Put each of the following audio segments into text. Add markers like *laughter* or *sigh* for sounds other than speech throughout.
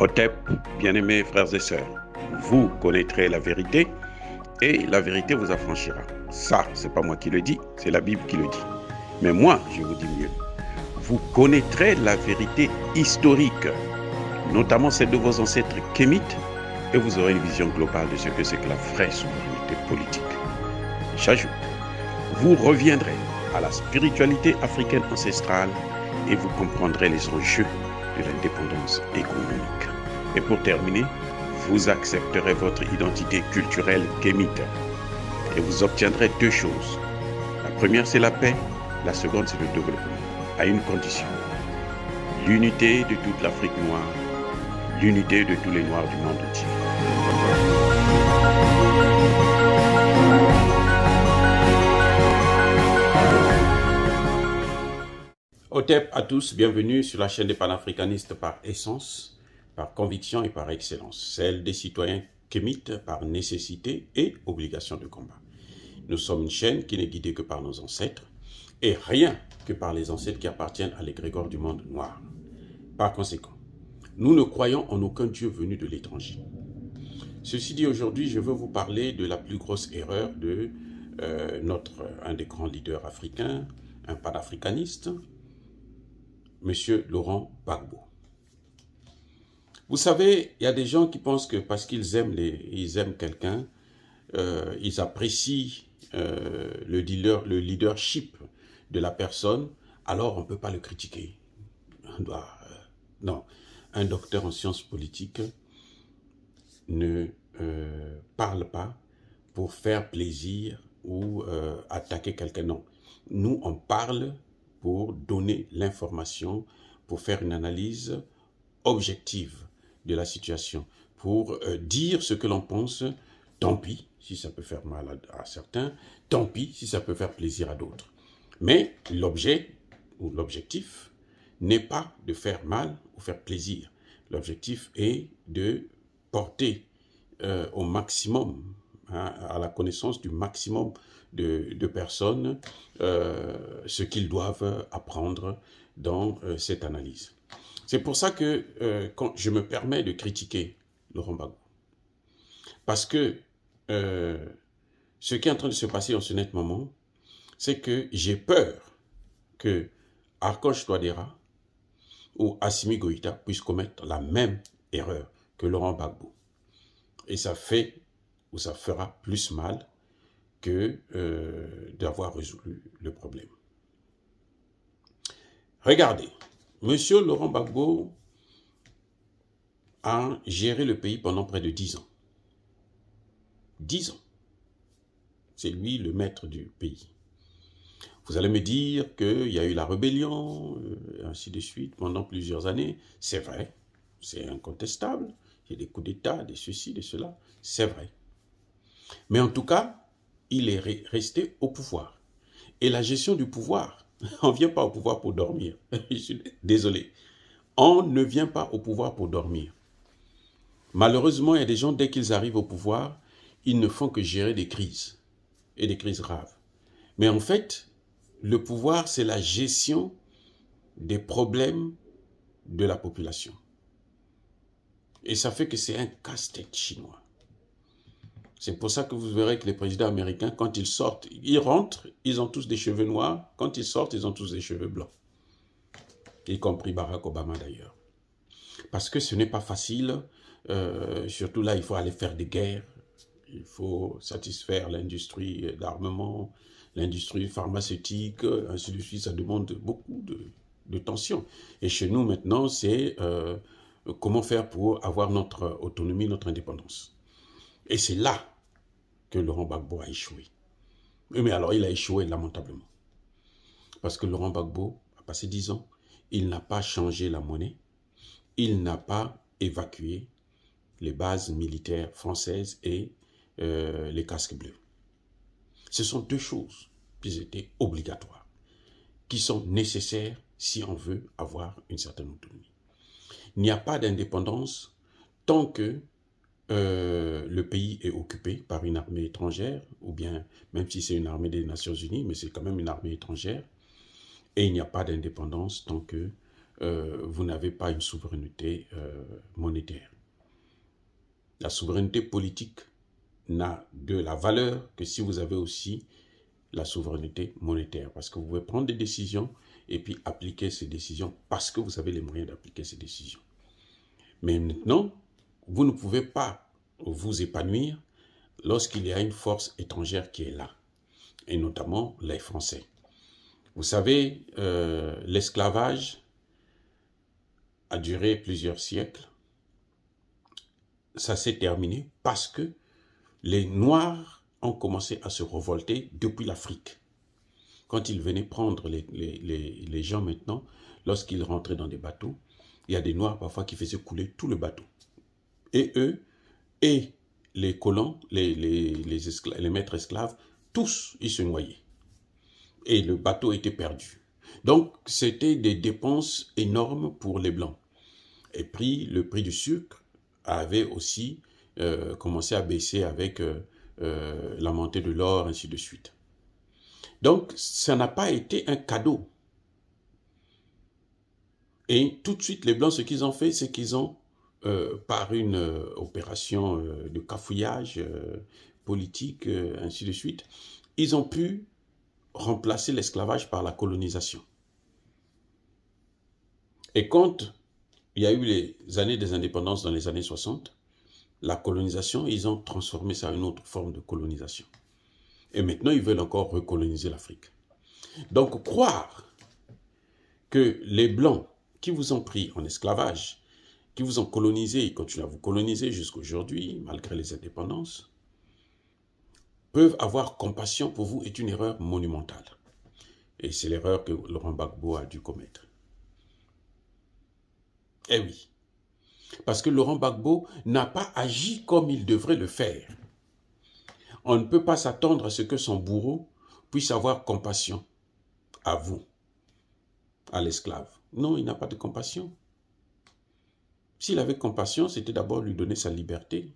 OTEP, bien-aimés frères et sœurs, vous connaîtrez la vérité et la vérité vous affranchira. Ça, c'est pas moi qui le dis, c'est la Bible qui le dit. Mais moi, je vous dis mieux. Vous connaîtrez la vérité historique, notamment celle de vos ancêtres kémites, et vous aurez une vision globale de ce que c'est que la vraie souveraineté politique. J'ajoute, vous reviendrez à la spiritualité africaine ancestrale et vous comprendrez les enjeux de l'indépendance économique. Et pour terminer, vous accepterez votre identité culturelle kémite. Et vous obtiendrez deux choses. La première, c'est la paix. La seconde, c'est le développement. À une condition. L'unité de toute l'Afrique noire. L'unité de tous les Noirs du monde entier. Otep à tous, bienvenue sur la chaîne des panafricanistes par essence par conviction et par excellence, celle des citoyens kémites par nécessité et obligation de combat. Nous sommes une chaîne qui n'est guidée que par nos ancêtres et rien que par les ancêtres qui appartiennent à l'égrégore du monde noir. Par conséquent, nous ne croyons en aucun Dieu venu de l'étranger. Ceci dit, aujourd'hui, je veux vous parler de la plus grosse erreur de euh, notre, un des grands leaders africains, un panafricaniste, M. Laurent Gbagbo. Vous savez, il y a des gens qui pensent que parce qu'ils aiment, les, ils aiment quelqu'un, euh, ils apprécient euh, le, dealer, le leadership de la personne, alors on ne peut pas le critiquer. doit, euh, non, un docteur en sciences politiques ne parle pas pour faire plaisir ou attaquer quelqu'un. Non, nous on parle pour donner l'information, pour faire une analyse objective de la situation, pour euh, dire ce que l'on pense, tant pis si ça peut faire mal à, certains, tant pis si ça peut faire plaisir à d'autres. Mais l'objet ou l'objectif n'est pas de faire mal ou faire plaisir. L'objectif est de porter euh, au maximum, hein, à la connaissance du maximum de, personnes, euh, ce qu'ils doivent apprendre dans cette analyse. C'est pour ça que euh, quand je me permets de critiquer Laurent Bagbo. Parce que euh, ce qui est en train de se passer en ce net moment, c'est que j'ai peur que Arkosh Touadera ou Asimi Goïta puissent commettre la même erreur que Laurent bagbo Et ça fait ou ça fera plus mal que euh, d'avoir résolu le problème. Regardez, Monsieur Laurent Gbagbo a géré le pays pendant près de dix ans. Dix ans. C'est lui le maître du pays. Vous allez me dire qu'il y a eu la rébellion, euh, ainsi de suite, pendant plusieurs années. C'est vrai, c'est incontestable. Il y a des coups d'État, des ceci, des cela. C'est vrai. Mais en tout cas, il est resté au pouvoir. Et la gestion du pouvoir *laughs* On ne vient pas au pouvoir pour dormir. *laughs* Je suis désolé. On ne vient pas au pouvoir pour dormir. Malheureusement, il y a des gens, dès qu'ils arrivent au pouvoir, ils ne font que gérer des crises, et des crises graves. Mais en fait, le pouvoir, c'est la gestion des problèmes de la population. Et ça fait que c'est un casse-tête chinois. C'est pour ça que vous verrez que les présidents américains, quand ils sortent, ils rentrent, ils ont tous des cheveux noirs. Quand ils sortent, ils ont tous des cheveux blancs. Y compris Barack Obama d'ailleurs. Parce que ce n'est pas facile. Euh, surtout là, il faut aller faire des guerres. Il faut satisfaire l'industrie d'armement, l'industrie pharmaceutique, ainsi de suite. Ça demande beaucoup de, tension. Et chez nous, maintenant, c'est euh, comment faire pour avoir notre autonomie, notre indépendance. Et c'est là que Laurent Gbagbo a échoué. mais alors il a échoué lamentablement. Parce que Laurent Gbagbo a passé dix ans, il n'a pas changé la monnaie, il n'a pas évacué les bases militaires françaises et euh, les casques bleus. Ce sont deux choses qui étaient obligatoires, qui sont nécessaires si on veut avoir une certaine autonomie. Il n'y a pas d'indépendance tant que euh, le pays est occupé par une armée étrangère, ou bien, même si c'est une armée des Nations Unies, mais c'est quand même une armée étrangère, et il n'y a pas d'indépendance tant que euh, vous n'avez pas une souveraineté euh, monétaire. La souveraineté politique n'a de la valeur que si vous avez aussi la souveraineté monétaire, parce que vous pouvez prendre des décisions et puis appliquer ces décisions parce que vous avez les moyens d'appliquer ces décisions. Mais maintenant, vous ne pouvez pas vous épanouir lorsqu'il y a une force étrangère qui est là, et notamment les Français. Vous savez, euh, l'esclavage a duré plusieurs siècles. Ça s'est terminé parce que les Noirs ont commencé à se révolter depuis l'Afrique. Quand ils venaient prendre les, les gens maintenant, lorsqu'ils rentraient dans des bateaux, il y a des Noirs parfois qui faisaient couler tout le bateau et eux, et les colons, les, les, maîtres esclaves, tous, ils se noyaient. Et le bateau était perdu. Donc, c'était des dépenses énormes pour les Blancs. Et puis, le prix du sucre avait aussi euh, commencé à baisser avec euh, euh, la montée de l'or, ainsi de suite. Donc, ça n'a pas été un cadeau. Et tout de suite, les Blancs, ce qu'ils ont fait, c'est qu'ils ont euh, par une euh, opération euh, de cafouillage politique, ainsi de suite, ils ont pu remplacer l'esclavage par la colonisation. Et quand il y a eu les années des indépendances dans les années 60, la colonisation, ils ont transformé ça en une autre forme de colonisation. Et maintenant, ils veulent encore recoloniser l'Afrique. Donc, croire que les Blancs qui vous ont pris en esclavage qui vous ont colonisé et continuent à vous coloniser jusqu'aujourd'hui, malgré les indépendances, peuvent avoir compassion pour vous est une erreur monumentale. Et c'est l'erreur que Laurent Gbagbo a dû commettre. Eh oui, parce que Laurent Gbagbo n'a pas agi comme il devrait le faire. On ne peut pas s'attendre à ce que son bourreau puisse avoir compassion à vous, à l'esclave. Non, il n'a pas de compassion. S'il avait compassion, c'était d'abord lui donner sa liberté.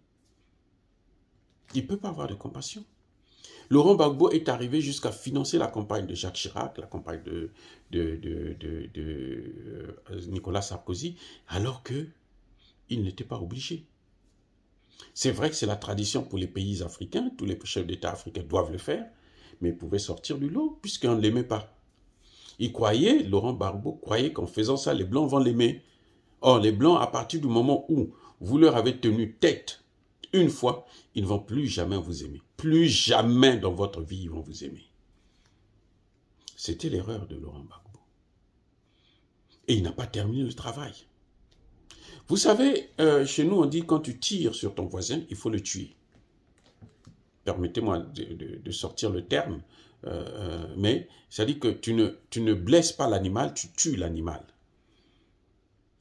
Il ne peut pas avoir de compassion. Laurent Barbeau est arrivé jusqu'à financer la campagne de Jacques Chirac, la campagne de, euh, Nicolas Sarkozy, alors que il n'était pas obligé. C'est vrai que c'est la tradition pour les pays africains, tous les chefs d'État africains doivent le faire, mais ils pouvaient sortir du lot puisqu'on ne l'aimait pas. Il croyait, Laurent Barbeau croyait qu'en faisant ça, les Blancs vont l'aimer. Or, les Blancs, à partir du moment où vous leur avez tenu tête une fois, ils ne vont plus jamais vous aimer. Plus jamais dans votre vie, ils vont vous aimer. C'était l'erreur de Laurent Gbagbo. Et il n'a pas terminé le travail. Vous savez, euh, chez nous, on dit quand tu tires sur ton voisin, il faut le tuer. Permettez-moi de, sortir le terme, euh, euh, mais ça dit que tu ne, tu ne blesses pas l'animal, tu tues l'animal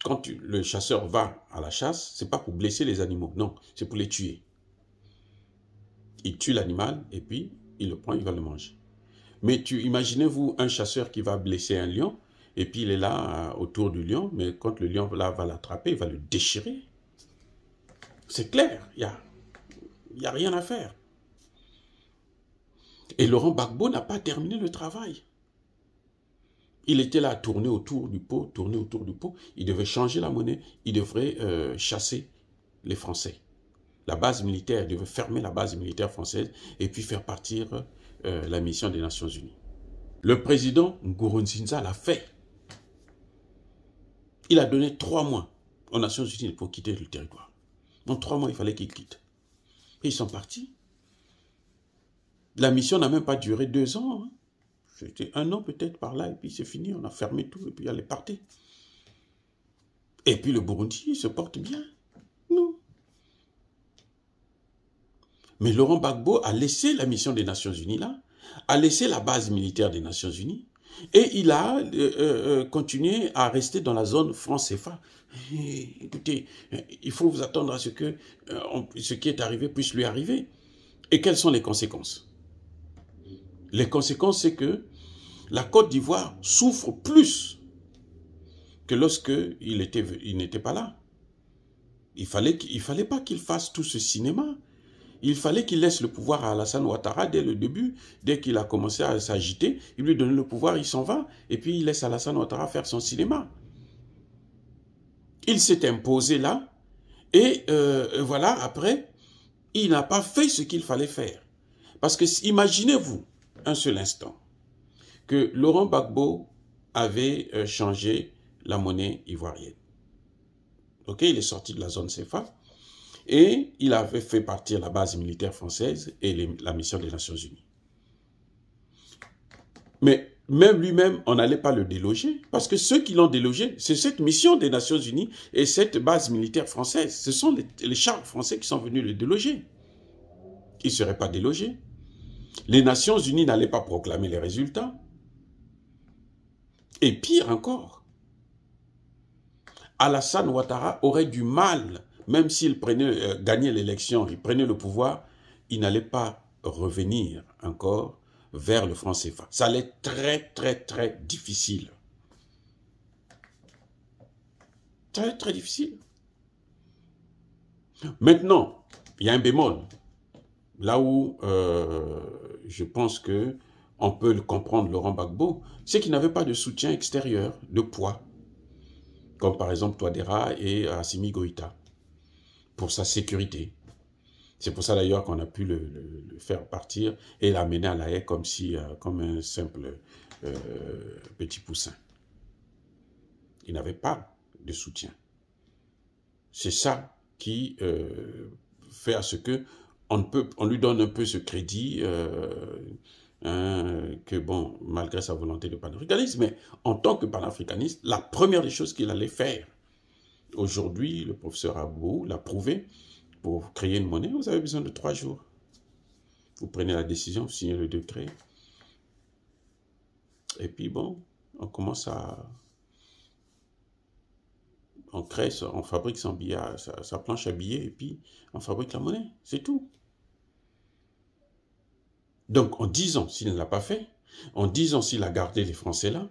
quand le chasseur va à la chasse, c'est pas pour blesser les animaux, non, c'est pour les tuer. Il tue l'animal et puis il le prend, il va le manger. Mais tu imaginez-vous un chasseur qui va blesser un lion et puis il est là euh, autour du lion, mais quand le lion là, va l'attraper, il va le déchirer. C'est clair, il n'y a, y a rien à faire. Et Laurent Gbagbo n'a pas terminé le travail. Il était là à tourner autour du pot, tourner autour du pot. Il devait changer la monnaie, il devrait euh, chasser les Français. La base militaire, il devait fermer la base militaire française et puis faire partir euh, la mission des Nations Unies. Le président Ngurunzinza l'a fait. Il a donné trois mois aux Nations Unies pour quitter le territoire. Dans trois mois, il fallait qu'ils quittent. Et ils sont partis. La mission n'a même pas duré deux ans. Hein un an peut-être par là, et puis c'est fini, on a fermé tout, et puis elle est partie. Et puis le Burundi se porte bien. Non. Mais Laurent Gbagbo a laissé la mission des Nations Unies là, a laissé la base militaire des Nations Unies, et il a euh, euh, euh, continué à rester dans la zone France CFA. Eh, écoutez, il faut vous attendre à ce que ce qui est arrivé puisse lui arriver. Et quelles sont les conséquences Les conséquences, c'est que la Côte d'Ivoire souffre plus que lorsque il n'était pas là. Il fallait, fallait pas qu'il fasse tout ce cinéma. Il fallait qu'il laisse le pouvoir à Alassane Ouattara dès le début, dès qu'il a commencé à s'agiter. Il lui donne le pouvoir, il s'en va, et puis il laisse Alassane Ouattara faire son cinéma. Il s'est imposé là, et euh, euh, voilà, après, il n'a pas fait ce qu'il fallait faire. Parce que imaginez-vous, un seul instant, que Laurent Gbagbo avait euh, changé la monnaie ivoirienne. Ok, il est sorti de la zone CFA et il avait fait partir la base militaire française et la mission des Nations Unies. Mais même lui-même, on n'allait pas le déloger, parce que ceux qui l'ont délogé, c'est cette mission des Nations Unies et cette base militaire française. Ce sont les, les chars français qui sont venus le déloger. Il ne serait pas délogé. Les Nations Unies n'allaient pas proclamer les résultats. Et pire encore, Alassane Ouattara aurait du mal, même s'il prenait, euh, gagnait l'élection, il prenait le pouvoir, il n'allait pas revenir encore vers le franc CFA. Ça allait être très, très, très difficile. Très, très difficile. Maintenant, il y a un bémol. Là où euh, je pense que on peut le comprendre Laurent Gbagbo, c'est qu'il n'avait pas de soutien extérieur, de poids, comme par exemple Toadera et Assimi Goïta, pour sa sécurité. C'est pour ça d'ailleurs qu'on a pu le, faire partir et l'amener à la haie comme, si, euh, comme un simple euh, petit poussin. Il n'avait pas de soutien. C'est ça qui euh, fait à ce que on, peut, on lui donne un peu ce crédit Hein, que bon, malgré sa volonté de panafricanisme, mais en tant que panafricaniste, la première des choses qu'il allait faire, aujourd'hui, le professeur Abou l'a prouvé, pour créer une monnaie, vous avez besoin de trois jours. Vous prenez la décision, vous signez le décret. Et puis bon, on commence à... On crée, on fabrique son billet, sa planche à billets, et puis on fabrique la monnaie. C'est tout. Donc, en dix ans, s'il ne l'a pas fait, en dix ans, s'il a gardé les Français là,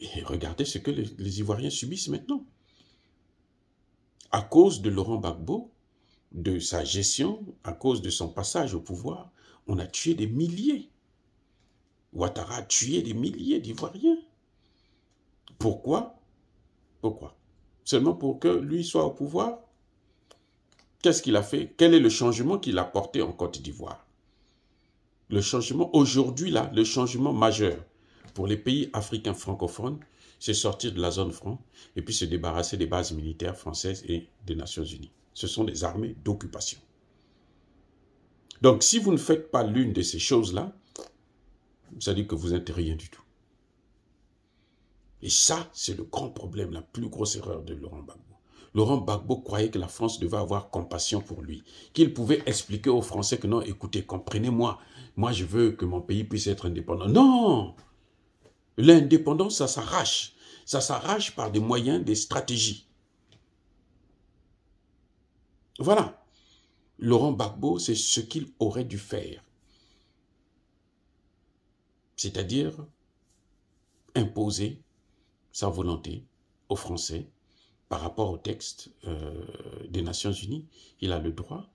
et regardez ce que les, Ivoiriens subissent maintenant. À cause de Laurent Gbagbo, de sa gestion, à cause de son passage au pouvoir, on a tué des milliers. Ouattara a tué des milliers d'Ivoiriens. Pourquoi Pourquoi Seulement pour que lui soit au pouvoir Qu'est-ce qu'il a fait Quel est le changement qu'il a porté en Côte d'Ivoire le changement aujourd'hui, là, le changement majeur pour les pays africains francophones, c'est sortir de la zone franc et puis se débarrasser des bases militaires françaises et des Nations Unies. Ce sont des armées d'occupation. Donc, si vous ne faites pas l'une de ces choses-là, ça dit que vous n'êtes rien du tout. Et ça, c'est le grand problème, la plus grosse erreur de Laurent Gbagbo. Laurent Gbagbo croyait que la France devait avoir compassion pour lui, qu'il pouvait expliquer aux Français que non, écoutez, comprenez-moi, moi je veux que mon pays puisse être indépendant. Non L'indépendance, ça s'arrache. Ça s'arrache par des moyens, des stratégies. Voilà. Laurent Gbagbo, c'est ce qu'il aurait dû faire. C'est-à-dire imposer sa volonté aux Français par rapport au texte euh, des Nations Unies, il a le droit.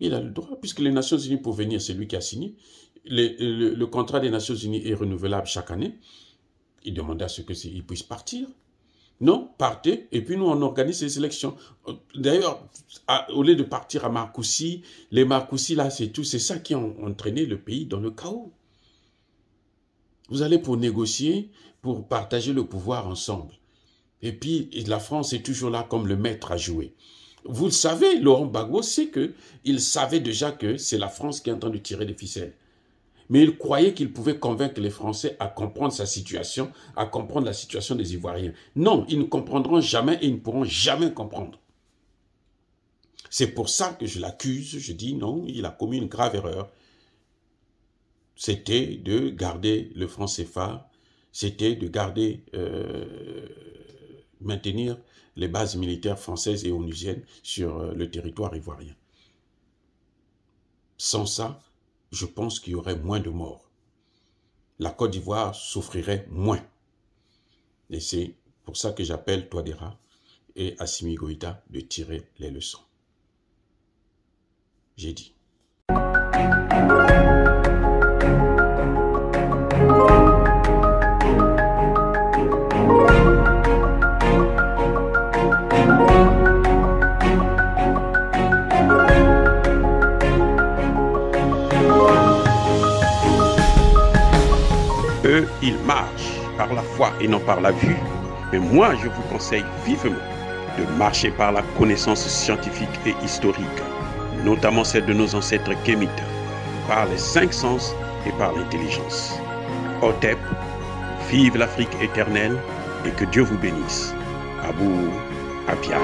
Il a le droit, puisque les Nations Unies, pour venir, c'est lui qui a signé. Le, contrat des Nations Unies est renouvelable chaque année. Il demandait à ce qu'il puisse partir. Non, partez, et puis nous, on organise les élections. D'ailleurs, au lieu de partir à Marcoussi, les Marcoussi, là, c'est tout. C'est ça qui a entraîné le pays dans le chaos. Vous allez pour négocier, pour partager le pouvoir ensemble. Et puis, la France est toujours là comme le maître à jouer. Vous le savez, Laurent Gbagbo sait que il savait déjà que c'est la France qui est en train de tirer des ficelles. Mais il croyait qu'il pouvait convaincre les Français à comprendre sa situation, à comprendre la situation des Ivoiriens. Non, ils ne comprendront jamais et ils ne pourront jamais comprendre. C'est pour ça que je l'accuse, je dis non, il a commis une grave erreur. C'était de garder le franc CFA, c'était de garder euh, maintenir les bases militaires françaises et onusiennes sur euh, le territoire ivoirien. Sans ça, je pense qu'il y aurait moins de morts. La Côte d'Ivoire souffrirait moins. Et c'est pour ça que j'appelle Toadera et Assimi Goïta de tirer les leçons. J'ai dit. et non par la vue. Mais moi, je vous conseille vivement de marcher par la connaissance scientifique et historique, notamment celle de nos ancêtres kémites, par les cinq sens et par l'intelligence. Otep, vive l'Afrique éternelle et que Dieu vous bénisse. Abou Abia.